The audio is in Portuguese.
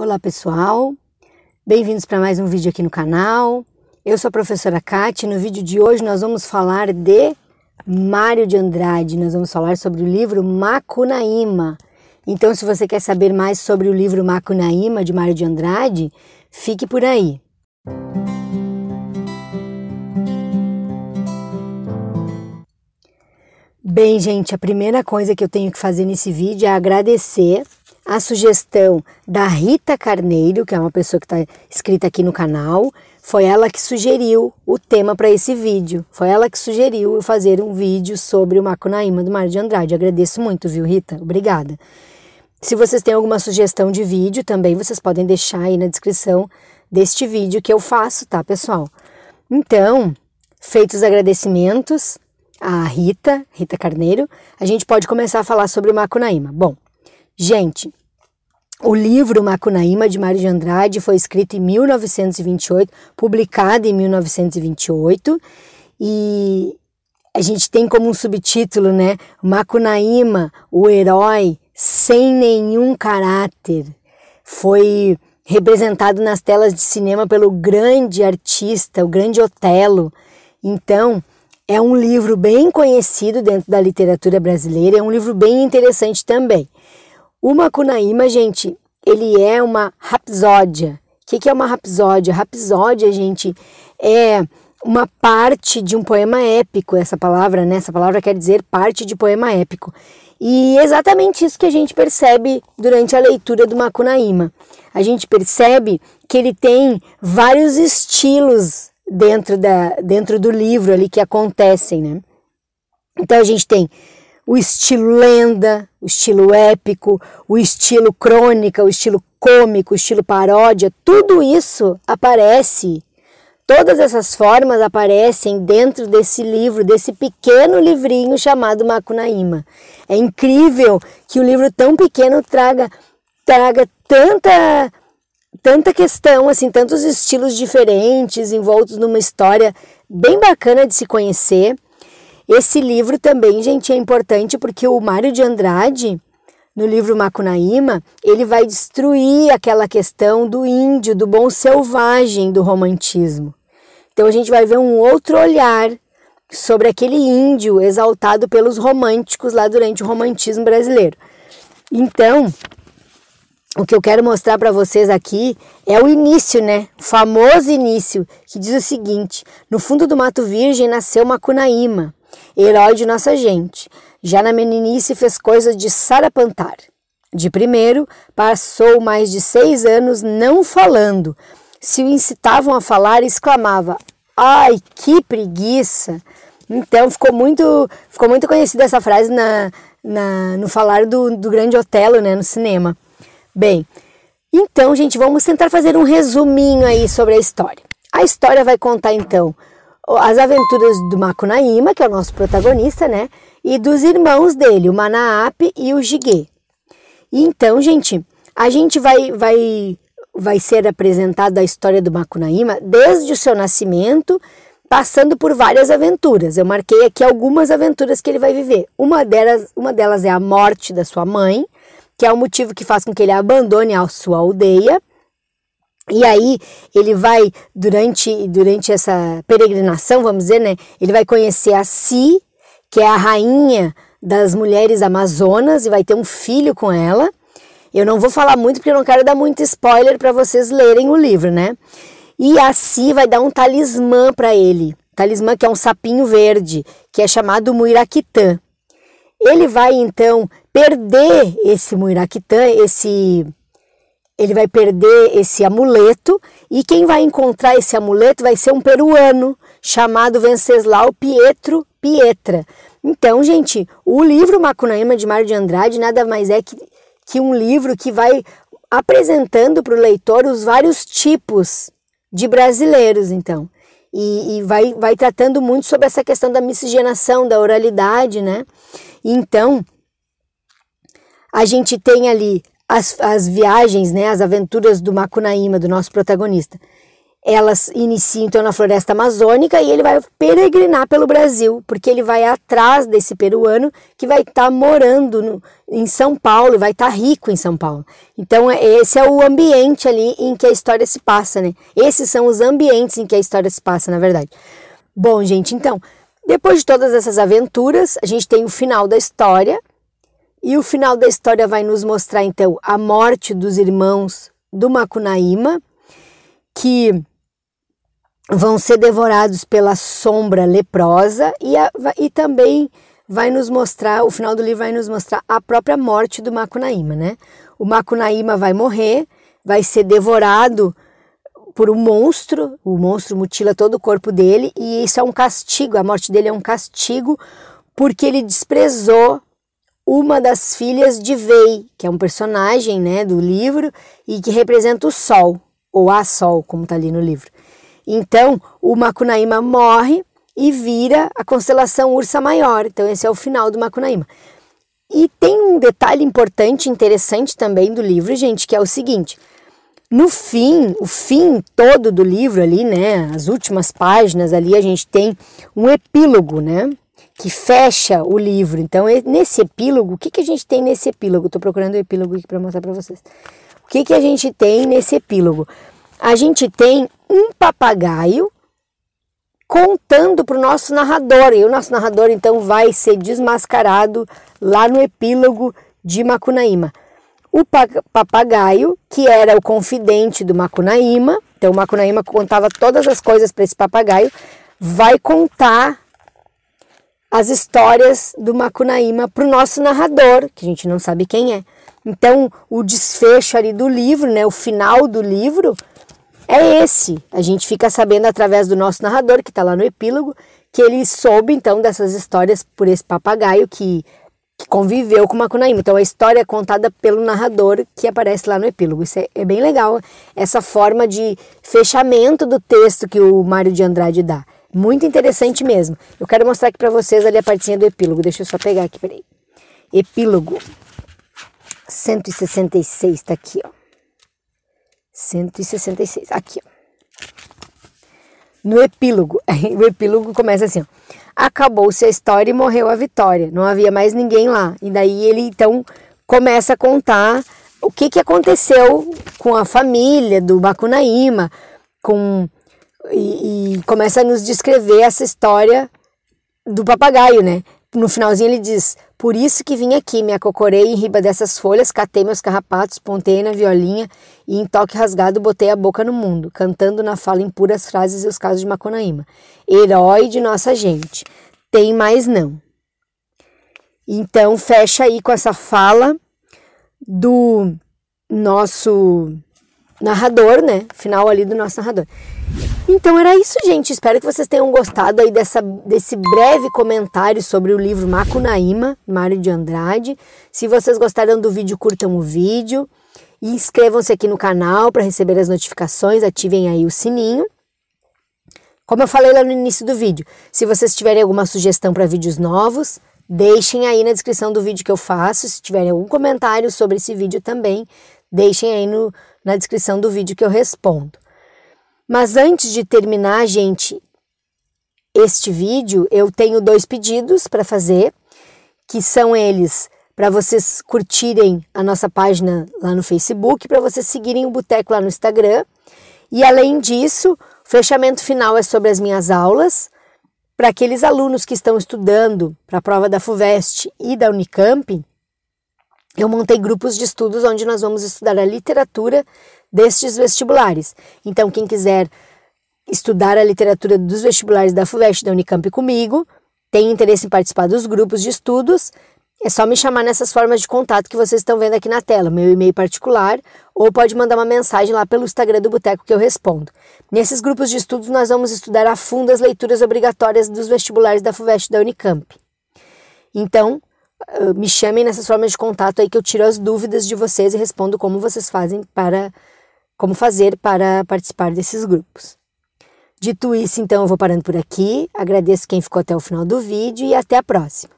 Olá pessoal, bem-vindos para mais um vídeo aqui no canal. Eu sou a professora Kate e no vídeo de hoje nós vamos falar de Mário de Andrade. Nós vamos falar sobre o livro Macunaíma. Então, se você quer saber mais sobre o livro Macunaíma de Mário de Andrade, fique por aí. Bem, gente, a primeira coisa que eu tenho que fazer nesse vídeo é agradecer a sugestão da Rita Carneiro, que é uma pessoa que está inscrita aqui no canal. Foi ela que sugeriu o tema para esse vídeo. Foi ela que sugeriu eu fazer um vídeo sobre o Macunaíma do Mar de Andrade. agradeço muito, viu, Rita? Obrigada. Se vocês têm alguma sugestão de vídeo, também vocês podem deixar aí na descrição deste vídeo que eu faço, tá, pessoal? Então, feitos os agradecimentos à Rita, Rita Carneiro, a gente pode começar a falar sobre o Macunaíma. Bom, Gente, o livro Macunaíma de Mário de Andrade foi escrito em 1928, publicado em 1928, e a gente tem como um subtítulo, né? Macunaíma, o herói sem nenhum caráter. Foi representado nas telas de cinema pelo grande artista, o grande Otelo. Então, é um livro bem conhecido dentro da literatura brasileira, é um livro bem interessante também. O Macunaíma, gente, ele é uma rapsódia. O que, que é uma rapsódia? Rapsódia, gente, é uma parte de um poema épico, essa palavra, né? Essa palavra quer dizer parte de poema épico. E é exatamente isso que a gente percebe durante a leitura do Macunaíma. A gente percebe que ele tem vários estilos dentro, da, dentro do livro ali que acontecem, né? Então a gente tem o estilo lenda, o estilo épico, o estilo crônica, o estilo cômico, o estilo paródia, tudo isso aparece. Todas essas formas aparecem dentro desse livro, desse pequeno livrinho chamado Macunaíma. É incrível que o um livro tão pequeno traga traga tanta tanta questão, assim, tantos estilos diferentes envoltos numa história bem bacana de se conhecer esse livro também, gente, é importante porque o Mário de Andrade, no livro Macunaíma, ele vai destruir aquela questão do índio, do bom selvagem do romantismo. Então a gente vai ver um outro olhar sobre aquele índio exaltado pelos românticos lá durante o romantismo brasileiro. Então, o que eu quero mostrar para vocês aqui é o início, né? O famoso início, que diz o seguinte: No fundo do Mato Virgem nasceu Macunaíma, herói de nossa gente. Já na meninice fez coisa de sarapantar. De primeiro, passou mais de seis anos não falando. Se o incitavam a falar, exclamava: Ai, que preguiça! Então ficou muito, ficou muito conhecida essa frase na, na, no falar do, do grande Otelo, né, no cinema. Bem, então, gente, vamos tentar fazer um resuminho aí sobre a história. A história vai contar então as aventuras do Makunaíma, que é o nosso protagonista, né? E dos irmãos dele, o Manaape e o Jigê. Então, gente, a gente vai, vai, vai ser apresentada a história do Makunaíma desde o seu nascimento, passando por várias aventuras. Eu marquei aqui algumas aventuras que ele vai viver. Uma delas, uma delas é a morte da sua mãe, que é o motivo que faz com que ele abandone a sua aldeia e aí ele vai durante durante essa peregrinação, vamos dizer, né? Ele vai conhecer a Si, que é a rainha das mulheres amazonas e vai ter um filho com ela. Eu não vou falar muito porque eu não quero dar muito spoiler para vocês lerem o livro, né? E a Si vai dar um talismã para ele. Talismã que é um sapinho verde, que é chamado Muiraquitã. Ele vai então perder esse Muiraquitã, esse ele vai perder esse amuleto e quem vai encontrar esse amuleto vai ser um peruano chamado Venceslau Pietro Pietra. Então, gente, o livro Macunaíma de Mário de Andrade nada mais é que, que um livro que vai apresentando para o leitor os vários tipos de brasileiros, então. E, e, vai, vai tratando muito sobre essa questão da miscigenação, da oralidade, né? Então, a gente tem ali as, as viagens, né, as aventuras do Macunaíma, do nosso protagonista, elas iniciam então na floresta amazônica e ele vai peregrinar pelo Brasil, porque ele vai atrás desse peruano que vai estar tá morando no, em São Paulo, vai estar tá rico em São Paulo. Então é, esse é o ambiente ali em que a história se passa, né? Esses são os ambientes em que a história se passa, na verdade. Bom, gente, então, depois de todas essas aventuras, a gente tem o final da história, e o final da história vai nos mostrar então a morte dos irmãos do Macunaíma, que vão ser devorados pela sombra leprosa e, a, e também vai nos mostrar, o final do livro vai nos mostrar a própria morte do Macunaíma, né? O Macunaíma vai morrer, vai ser devorado por um monstro, o monstro mutila todo o corpo dele e isso é um castigo, a morte dele é um castigo porque ele desprezou uma das filhas de Vei, que é um personagem né, do livro e que representa o Sol, ou a Sol, como está ali no livro. Então, o Macunaíma morre e vira a constelação Ursa Maior. Então, esse é o final do Macunaíma. E tem um detalhe importante, interessante também do livro, gente, que é o seguinte. No fim, o fim todo do livro ali, né, as últimas páginas ali, a gente tem um epílogo, né? que fecha o livro. Então, nesse epílogo, o que, que a gente tem nesse epílogo? Estou procurando o epílogo aqui para mostrar para vocês. O que, que a gente tem nesse epílogo? A gente tem um papagaio contando para o nosso narrador. E o nosso narrador, então, vai ser desmascarado lá no epílogo de Macunaíma. O papagaio, que era o confidente do Macunaíma, então o Macunaíma contava todas as coisas para esse papagaio, vai contar as histórias do Macunaíma para o nosso narrador, que a gente não sabe quem é. Então, o desfecho ali do livro, né, o final do livro, é esse. A gente fica sabendo através do nosso narrador, que está lá no epílogo, que ele soube então dessas histórias por esse papagaio que, que conviveu com o Macunaíma. Então, a história é contada pelo narrador que aparece lá no epílogo. Isso é, é bem legal, essa forma de fechamento do texto que o Mário de Andrade dá. Muito interessante mesmo. Eu quero mostrar aqui para vocês ali a partinha do epílogo. Deixa eu só pegar aqui, peraí. Epílogo 166, está aqui, ó. 166, aqui, ó. No epílogo, o epílogo começa assim, ó. Acabou-se a história e morreu a Vitória. Não havia mais ninguém lá. E daí ele, então, começa a contar o que, que aconteceu com a família do Macunaíma, com e, e começa a nos descrever essa história do papagaio, né? No finalzinho ele diz: Por isso que vim aqui, me acocorei em riba dessas folhas, catei meus carrapatos, pontei na violinha e em toque rasgado botei a boca no mundo, cantando na fala impuras frases e os casos de Macunaíma. Herói de nossa gente. Tem mais não. Então fecha aí com essa fala do nosso narrador, né? Final ali do nosso narrador. Então era isso, gente. Espero que vocês tenham gostado aí dessa, desse breve comentário sobre o livro Macunaíma, Mário de Andrade. Se vocês gostaram do vídeo, curtam o vídeo. E inscrevam-se aqui no canal para receber as notificações, ativem aí o sininho. Como eu falei lá no início do vídeo, se vocês tiverem alguma sugestão para vídeos novos, deixem aí na descrição do vídeo que eu faço. Se tiverem algum comentário sobre esse vídeo também, deixem aí no, na descrição do vídeo que eu respondo. Mas antes de terminar, gente, este vídeo, eu tenho dois pedidos para fazer, que são eles para vocês curtirem a nossa página lá no Facebook, para vocês seguirem o Boteco lá no Instagram. E além disso, o fechamento final é sobre as minhas aulas. Para aqueles alunos que estão estudando para a prova da FUVEST e da Unicamp, eu montei grupos de estudos onde nós vamos estudar a literatura destes vestibulares. Então, quem quiser estudar a literatura dos vestibulares da FUVEST da Unicamp comigo, tem interesse em participar dos grupos de estudos, é só me chamar nessas formas de contato que vocês estão vendo aqui na tela, meu e-mail particular, ou pode mandar uma mensagem lá pelo Instagram do Boteco que eu respondo. Nesses grupos de estudos, nós vamos estudar a fundo as leituras obrigatórias dos vestibulares da FUVEST da Unicamp. Então, eh, me chamem nessas formas de contato aí que eu tiro as dúvidas de vocês e respondo como vocês fazem para como fazer para participar desses grupos. Dito isso, então eu vou parando por aqui. Agradeço quem ficou até o final do vídeo e até a próxima.